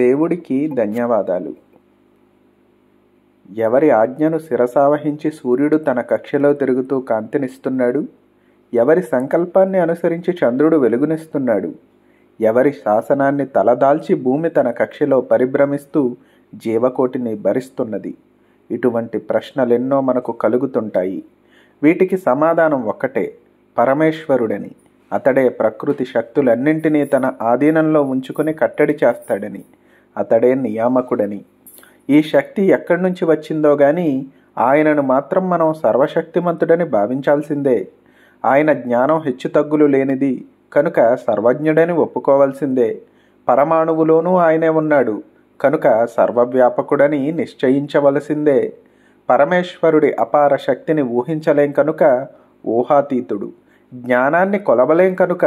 దేవుడికి ధన్యవాదాలు ఎవరి ఆజ్ఞను శిరసావహించి సూర్యుడు తన కక్షలో తిరుగుతూ కాంతినిస్తున్నాడు ఎవరి సంకల్పాన్ని అనుసరించి చంద్రుడు వెలుగునిస్తున్నాడు ఎవరి శాసనాన్ని తలదాల్చి భూమి తన కక్షలో పరిభ్రమిస్తూ జీవకోటిని భరిస్తున్నది ఇటువంటి ప్రశ్నలెన్నో మనకు కలుగుతుంటాయి వీటికి సమాధానం ఒక్కటే పరమేశ్వరుడని అతడే ప్రకృతి శక్తులన్నింటినీ తన ఆధీనంలో ఉంచుకుని కట్టడి చేస్తాడని అతడే నియామకుడని ఈ శక్తి ఎక్కడి నుంచి వచ్చిందో గాని ఆయనను మాత్రం మనం సర్వశక్తిమంతుడని భావించాల్సిందే ఆయన జ్ఞానం హెచ్చుతగ్గులు లేనిది కనుక సర్వజ్ఞుడని ఒప్పుకోవాల్సిందే పరమాణువులోనూ ఆయనే ఉన్నాడు కనుక సర్వవ్యాపకుడని నిశ్చయించవలసిందే పరమేశ్వరుడి అపార శక్తిని ఊహించలేం కనుక ఊహాతీతుడు జ్ఞానాన్ని కొలవలేం కనుక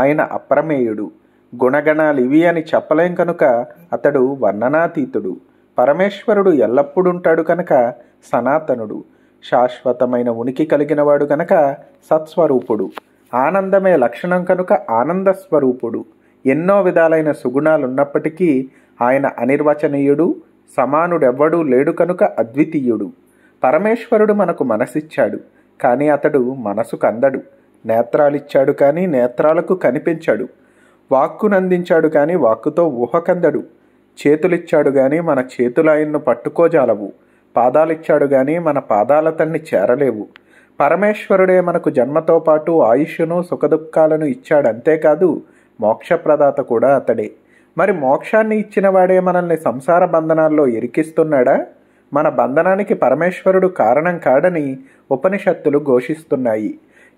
ఆయన అప్రమేయుడు గుణగణాలు ఇవి అని చెప్పలేం కనుక అతడు వర్ణనాతీతుడు పరమేశ్వరుడు ఎల్లప్పుడుంటాడు కనుక సనాతనుడు శాశ్వతమైన ఉనికి కలిగినవాడు కనుక సత్స్వరూపుడు ఆనందమే లక్షణం కనుక ఆనంద స్వరూపుడు ఎన్నో విధాలైన సుగుణాలున్నప్పటికీ ఆయన అనిర్వచనీయుడు సమానుడెవ్వడూ లేడు కనుక అద్వితీయుడు పరమేశ్వరుడు మనకు మనసిచ్చాడు కానీ అతడు మనసుకు అందడు నేత్రాలిచ్చాడు కానీ నేత్రాలకు కనిపించడు వాక్కునందించాడు కానీ వాక్కుతో ఊహకందడు చేతులిచ్చాడు కానీ మన చేతులాయన్ను పట్టుకోజాలవు పాదాలిచ్చాడు కానీ మన తన్ని చేరలేవు పరమేశ్వరుడే మనకు జన్మతో పాటు ఆయుష్ను సుఖదుఖాలను ఇచ్చాడు అంతేకాదు మోక్షప్రదాత కూడా అతడే మరి మోక్షాన్ని ఇచ్చినవాడే మనల్ని సంసార బంధనాల్లో ఇరికిస్తున్నాడా మన బంధనానికి పరమేశ్వరుడు కారణం కాడని ఉపనిషత్తులు ఘోషిస్తున్నాయి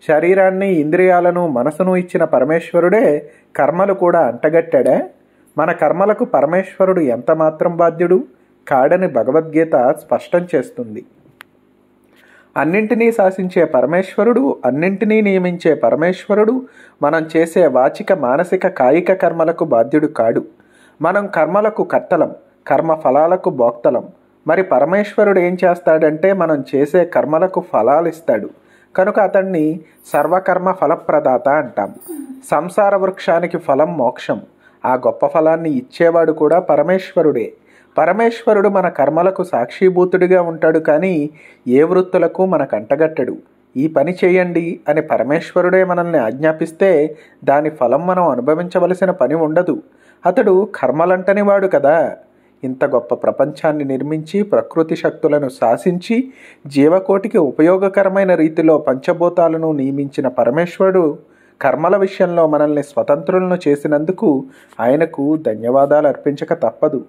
శరీరాన్ని ఇంద్రియాలను మనసును ఇచ్చిన పరమేశ్వరుడే కర్మలు కూడా అంటగట్టాడా మన కర్మలకు పరమేశ్వరుడు ఎంత మాత్రం బాధ్యుడు కాడని భగవద్గీత స్పష్టం చేస్తుంది అన్నింటినీ శాసించే పరమేశ్వరుడు అన్నింటినీ నియమించే పరమేశ్వరుడు మనం చేసే వాచిక మానసిక కాయిక కర్మలకు బాధ్యుడు కాడు మనం కర్మలకు కర్తలం కర్మ ఫలాలకు భోక్తలం మరి పరమేశ్వరుడు ఏం చేస్తాడంటే మనం చేసే కర్మలకు ఫలాలు ఇస్తాడు కనుక అతన్ని సర్వకర్మ ఫలప్రదాత అంటాం సంసార వృక్షానికి ఫలం మోక్షం ఆ గొప్ప ఫలాన్ని ఇచ్చేవాడు కూడా పరమేశ్వరుడే పరమేశ్వరుడు మన కర్మలకు సాక్షీభూతుడిగా ఉంటాడు కానీ ఏ వృత్తులకు మనకు అంటగట్టడు ఈ పని చేయండి అని పరమేశ్వరుడే మనల్ని ఆజ్ఞాపిస్తే దాని ఫలం మనం అనుభవించవలసిన పని ఉండదు అతడు కర్మలంటని వాడు కదా ఇంత గొప్ప ప్రపంచాన్ని నిర్మించి ప్రకృతి శక్తులను శాసించి జీవకోటికి ఉపయోగకరమైన రీతిలో పంచభూతాలను నియమించిన పరమేశ్వరుడు కర్మల విషయంలో మనల్ని స్వతంత్రులను చేసినందుకు ఆయనకు ధన్యవాదాలు అర్పించక తప్పదు